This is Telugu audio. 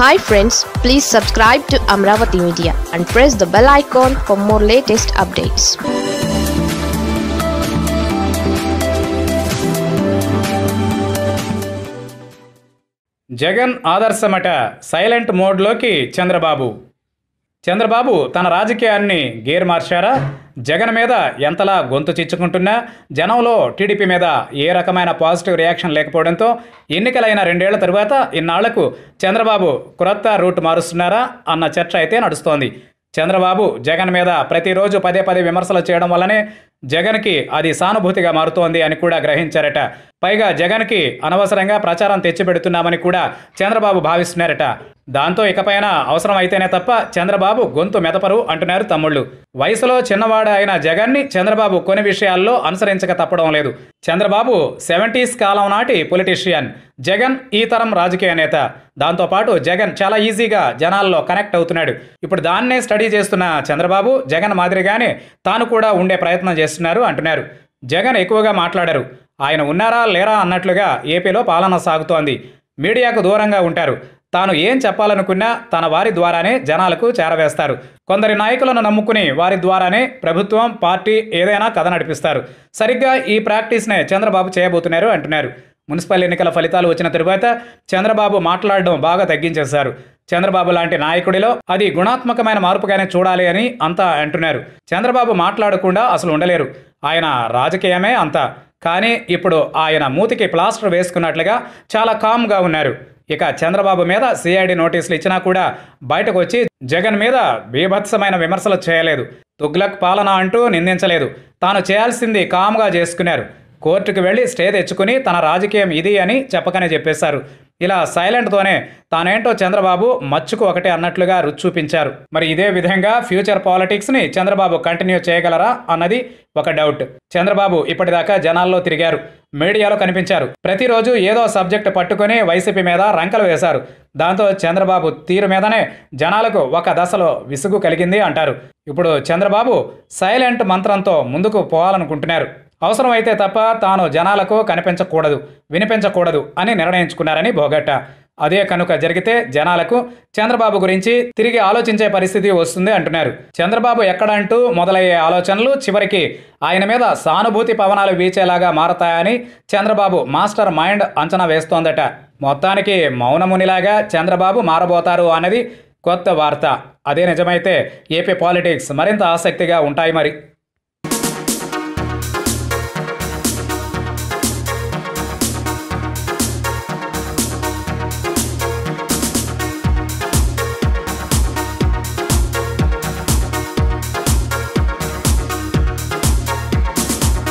hi friends please subscribe to Amaravati media and press the bell icon for more latest updates Jagan ఆదర్శమట సైలెంట్ మోడ్లోకి చంద్రబాబు చంద్రబాబు తన రాజకీయాన్ని గేర్ మార్చారా జగన్ మీద ఎంతలా గొంతు చిచ్చుకుంటున్నా జనంలో టీడీపీ మీద ఏ రకమైన పాజిటివ్ రియాక్షన్ లేకపోవడంతో ఎన్నికలైన రెండేళ్ల తరువాత ఇన్నాళ్లకు చంద్రబాబు క్రొత్త రూట్ మారుస్తున్నారా అన్న చర్చ అయితే నడుస్తోంది చంద్రబాబు జగన్ మీద ప్రతిరోజు పదే పదే విమర్శలు చేయడం వల్లనే జగన్కి అది సానుభూతిగా మారుతోంది అని కూడా గ్రహించారట పైగా జగన్కి అనవసరంగా ప్రచారం తెచ్చిపెడుతున్నామని కూడా చంద్రబాబు భావిస్తున్నారట దాంతో ఇకపైన అవసరమైతేనే తప్ప చంద్రబాబు గొంతు మెదపరు అంటున్నారు తమ్ముళ్ళు వయసులో చిన్నవాడు అయిన జగన్ని చంద్రబాబు కొన్ని విషయాల్లో అనుసరించక తప్పడం లేదు చంద్రబాబు సెవెంటీస్ కాలం నాటి పొలిటీషియన్ జగన్ ఈ తరం రాజకీయ నేత దాంతోపాటు జగన్ చాలా ఈజీగా జనాల్లో కనెక్ట్ అవుతున్నాడు ఇప్పుడు దాన్నే స్టడీ చేస్తున్న చంద్రబాబు జగన్ మాదిరిగానే తాను కూడా ఉండే ప్రయత్నం చేస్తున్నారు అంటున్నారు జగన్ ఎక్కువగా మాట్లాడారు ఆయన ఉన్నారా లేరా అన్నట్లుగా ఏపీలో పాలన సాగుతోంది మీడియాకు దూరంగా ఉంటారు తాను ఏం చెప్పాలనుకున్నా తన వారి ద్వారానే జనాలకు చేరవేస్తారు కొందరి నాయకులను నమ్ముకుని వారి ద్వారానే ప్రభుత్వం పార్టీ ఏదైనా కథ నడిపిస్తారు సరిగ్గా ఈ ప్రాక్టీస్నే చంద్రబాబు చేయబోతున్నారు అంటున్నారు మున్సిపల్ ఎన్నికల ఫలితాలు వచ్చిన తరువాత చంద్రబాబు మాట్లాడడం బాగా తగ్గించేశారు చంద్రబాబు లాంటి నాయకుడిలో అది గుణాత్మకమైన మార్పుగానే చూడాలి అని అంతా అంటున్నారు చంద్రబాబు మాట్లాడకుండా అసలు ఉండలేరు ఆయన రాజకీయమే అంతా కానీ ఇప్పుడు ఆయన మూతికి ప్లాస్టర్ వేసుకున్నట్లుగా చాలా కామ్గా ఉన్నారు ఇక చంద్రబాబు మీద సిఐడి నోటీసులు ఇచ్చినా కూడా బయటకు వచ్చి జగన్ మీద బీభత్సమైన విమర్శలు చేయలేదు తుగ్లక్ పాలన అంటూ నిందించలేదు తాను చేయాల్సింది కామ్గా చేసుకున్నారు కోర్టుకు వెళ్ళి స్టే తెచ్చుకుని తన రాజకీయం ఇది అని చెప్పకనే చెప్పేశారు ఇలా సైలెంట్తోనే తానేంటో చంద్రబాబు మచ్చుకు ఒకటే అన్నట్లుగా రుచి చూపించారు మరి ఇదే విధంగా ఫ్యూచర్ పాలిటిక్స్ని చంద్రబాబు కంటిన్యూ చేయగలరా అన్నది ఒక డౌట్ చంద్రబాబు ఇప్పటిదాకా జనాల్లో తిరిగారు మీడియాలో కనిపించారు ప్రతిరోజు ఏదో సబ్జెక్ట్ పట్టుకుని వైసీపీ మీద రంకలు వేశారు దాంతో చంద్రబాబు తీరు మీదనే జనాలకు ఒక దశలో విసుగు కలిగింది అంటారు ఇప్పుడు చంద్రబాబు సైలెంట్ మంత్రంతో ముందుకు పోవాలనుకుంటున్నారు అవసరమైతే తప్ప తాను జనాలకు కనిపించకూడదు వినిపించకూడదు అని నిర్ణయించుకున్నారని బోగట్టా అదే కనుక జరిగితే జనాలకు చంద్రబాబు గురించి తిరిగి ఆలోచించే పరిస్థితి వస్తుంది అంటున్నారు చంద్రబాబు ఎక్కడ అంటూ మొదలయ్యే ఆలోచనలు చివరికి ఆయన మీద సానుభూతి పవనాలు వీచేలాగా మారతాయని చంద్రబాబు మాస్టర్ మైండ్ అంచనా వేస్తోందట మొత్తానికి మౌనమునిలాగా చంద్రబాబు మారబోతారు అన్నది కొత్త వార్త అదే నిజమైతే ఏపీ పాలిటిక్స్ మరింత ఆసక్తిగా ఉంటాయి మరి